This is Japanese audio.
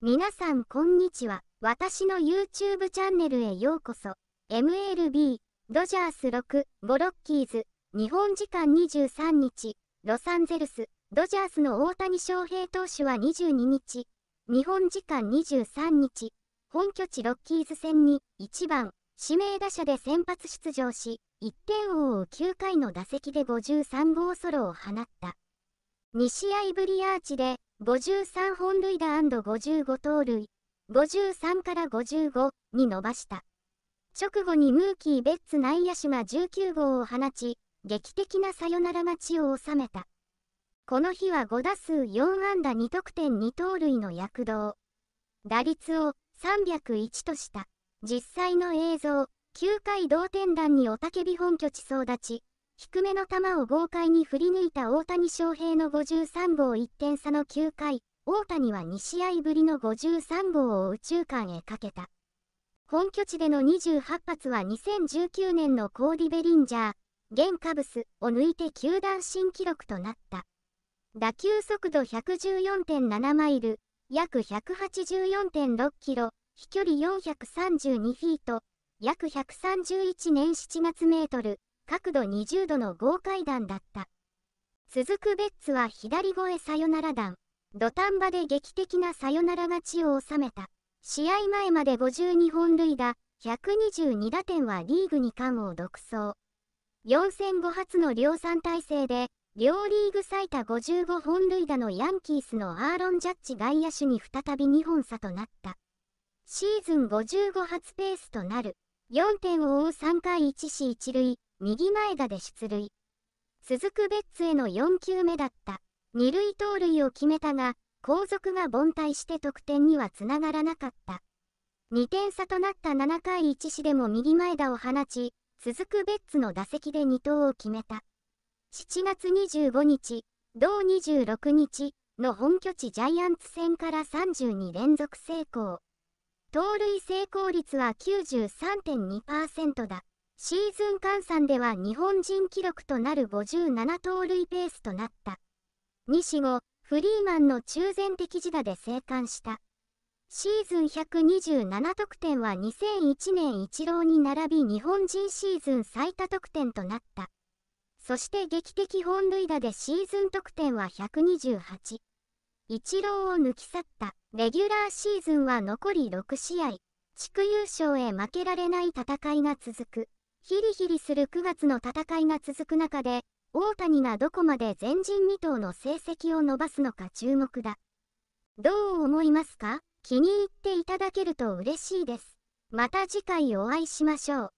皆さんこんにちは。私の YouTube チャンネルへようこそ。MLB、ドジャース6、ボロッキーズ、日本時間23日、ロサンゼルス、ドジャースの大谷翔平投手は22日、日本時間23日、本拠地ロッキーズ戦に1番、指名打者で先発出場し、1点を追う9回の打席で53号ソロを放った。2試合ぶりアーチで53本塁打 &55 盗塁、53から55に伸ばした。直後にムーキー・ベッツ内野手が19号を放ち、劇的なサヨナラ勝ちを収めた。この日は5打数4安打2得点2盗塁の躍動。打率を301とした。実際の映像、9回同点弾に雄たけび本拠地総立ち。低めの球を豪快に振り抜いた大谷翔平の53号1点差の9回、大谷は2試合ぶりの53号を宇宙間へかけた。本拠地での28発は2019年のコーディ・ベリンジャー、現カブスを抜いて球団新記録となった。打球速度114.7マイル、約184.6キロ、飛距離432フィート、約131年7月メートル、角度20度の豪快弾だった。続くベッツは左越えサヨナラ弾。土壇場で劇的なサヨナラ勝ちを収めた。試合前まで52本塁打、122打点はリーグ2冠を独走。4戦5発の量産体制で、両リーグ最多55本塁打のヤンキースのアーロン・ジャッジ外野手に再び2本差となった。シーズン55発ペースとなる。4点を追う3回1死1塁、右前田で出塁。続くベッツへの4球目だった。二塁盗塁を決めたが、後続が凡退して得点にはつながらなかった。2点差となった7回1死でも右前田を放ち、続くベッツの打席で2投を決めた。7月25日、同26日の本拠地ジャイアンツ戦から32連続成功。盗塁成功率は93.2%だ。シーズン換算では日本人記録となる57盗塁ペースとなった。西後、フリーマンの中前的自打で生還した。シーズン127得点は2001年イチローに並び日本人シーズン最多得点となった。そして劇的本塁打でシーズン得点は128。イチローを抜き去った。レギュラーシーズンは残り6試合。地区優勝へ負けられない戦いが続く。ヒリヒリする9月の戦いが続く中で、大谷がどこまで前人未到の成績を伸ばすのか注目だ。どう思いますか気に入っていただけると嬉しいです。また次回お会いしましょう。